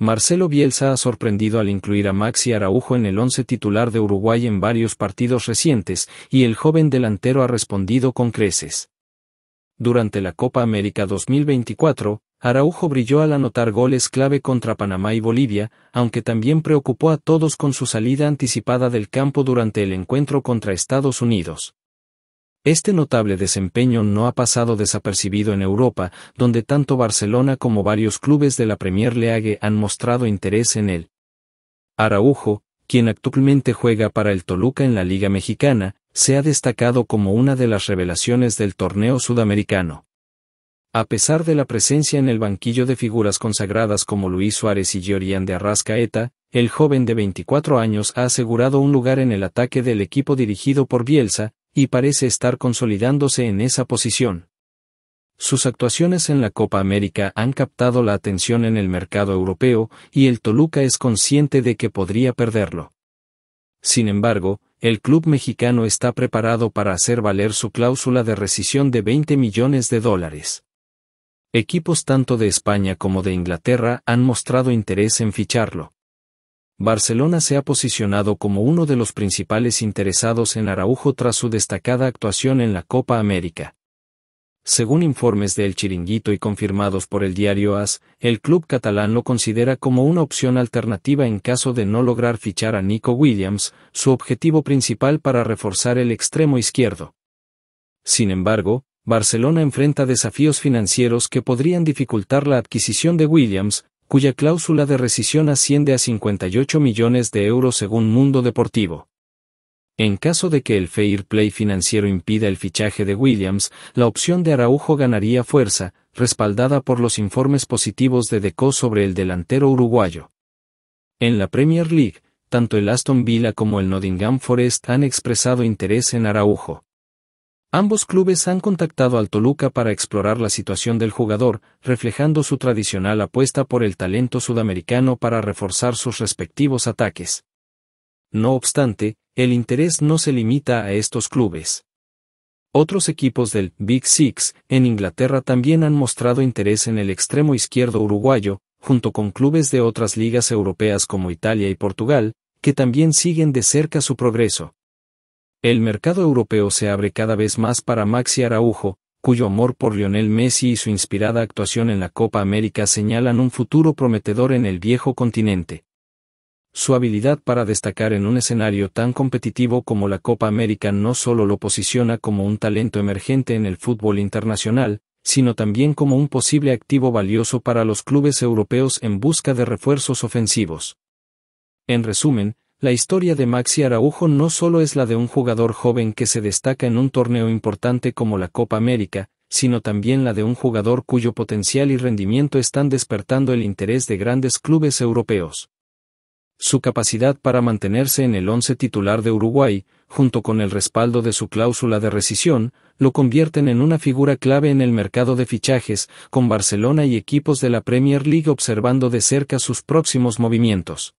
Marcelo Bielsa ha sorprendido al incluir a Maxi Araujo en el once titular de Uruguay en varios partidos recientes, y el joven delantero ha respondido con creces. Durante la Copa América 2024, Araujo brilló al anotar goles clave contra Panamá y Bolivia, aunque también preocupó a todos con su salida anticipada del campo durante el encuentro contra Estados Unidos. Este notable desempeño no ha pasado desapercibido en Europa, donde tanto Barcelona como varios clubes de la Premier League han mostrado interés en él. Araujo, quien actualmente juega para el Toluca en la Liga Mexicana, se ha destacado como una de las revelaciones del torneo sudamericano. A pesar de la presencia en el banquillo de figuras consagradas como Luis Suárez y Giorian de Arrascaeta, el joven de 24 años ha asegurado un lugar en el ataque del equipo dirigido por Bielsa, y parece estar consolidándose en esa posición. Sus actuaciones en la Copa América han captado la atención en el mercado europeo y el Toluca es consciente de que podría perderlo. Sin embargo, el club mexicano está preparado para hacer valer su cláusula de rescisión de 20 millones de dólares. Equipos tanto de España como de Inglaterra han mostrado interés en ficharlo. Barcelona se ha posicionado como uno de los principales interesados en Araujo tras su destacada actuación en la Copa América. Según informes de El Chiringuito y confirmados por el diario AS, el club catalán lo considera como una opción alternativa en caso de no lograr fichar a Nico Williams, su objetivo principal para reforzar el extremo izquierdo. Sin embargo, Barcelona enfrenta desafíos financieros que podrían dificultar la adquisición de Williams, cuya cláusula de rescisión asciende a 58 millones de euros según Mundo Deportivo. En caso de que el fair play financiero impida el fichaje de Williams, la opción de Araujo ganaría fuerza, respaldada por los informes positivos de Deco sobre el delantero uruguayo. En la Premier League, tanto el Aston Villa como el Nottingham Forest han expresado interés en Araujo. Ambos clubes han contactado al Toluca para explorar la situación del jugador, reflejando su tradicional apuesta por el talento sudamericano para reforzar sus respectivos ataques. No obstante, el interés no se limita a estos clubes. Otros equipos del Big Six en Inglaterra también han mostrado interés en el extremo izquierdo uruguayo, junto con clubes de otras ligas europeas como Italia y Portugal, que también siguen de cerca su progreso. El mercado europeo se abre cada vez más para Maxi Araujo, cuyo amor por Lionel Messi y su inspirada actuación en la Copa América señalan un futuro prometedor en el viejo continente. Su habilidad para destacar en un escenario tan competitivo como la Copa América no solo lo posiciona como un talento emergente en el fútbol internacional, sino también como un posible activo valioso para los clubes europeos en busca de refuerzos ofensivos. En resumen, la historia de Maxi Araujo no solo es la de un jugador joven que se destaca en un torneo importante como la Copa América, sino también la de un jugador cuyo potencial y rendimiento están despertando el interés de grandes clubes europeos. Su capacidad para mantenerse en el once titular de Uruguay, junto con el respaldo de su cláusula de rescisión, lo convierten en una figura clave en el mercado de fichajes, con Barcelona y equipos de la Premier League observando de cerca sus próximos movimientos.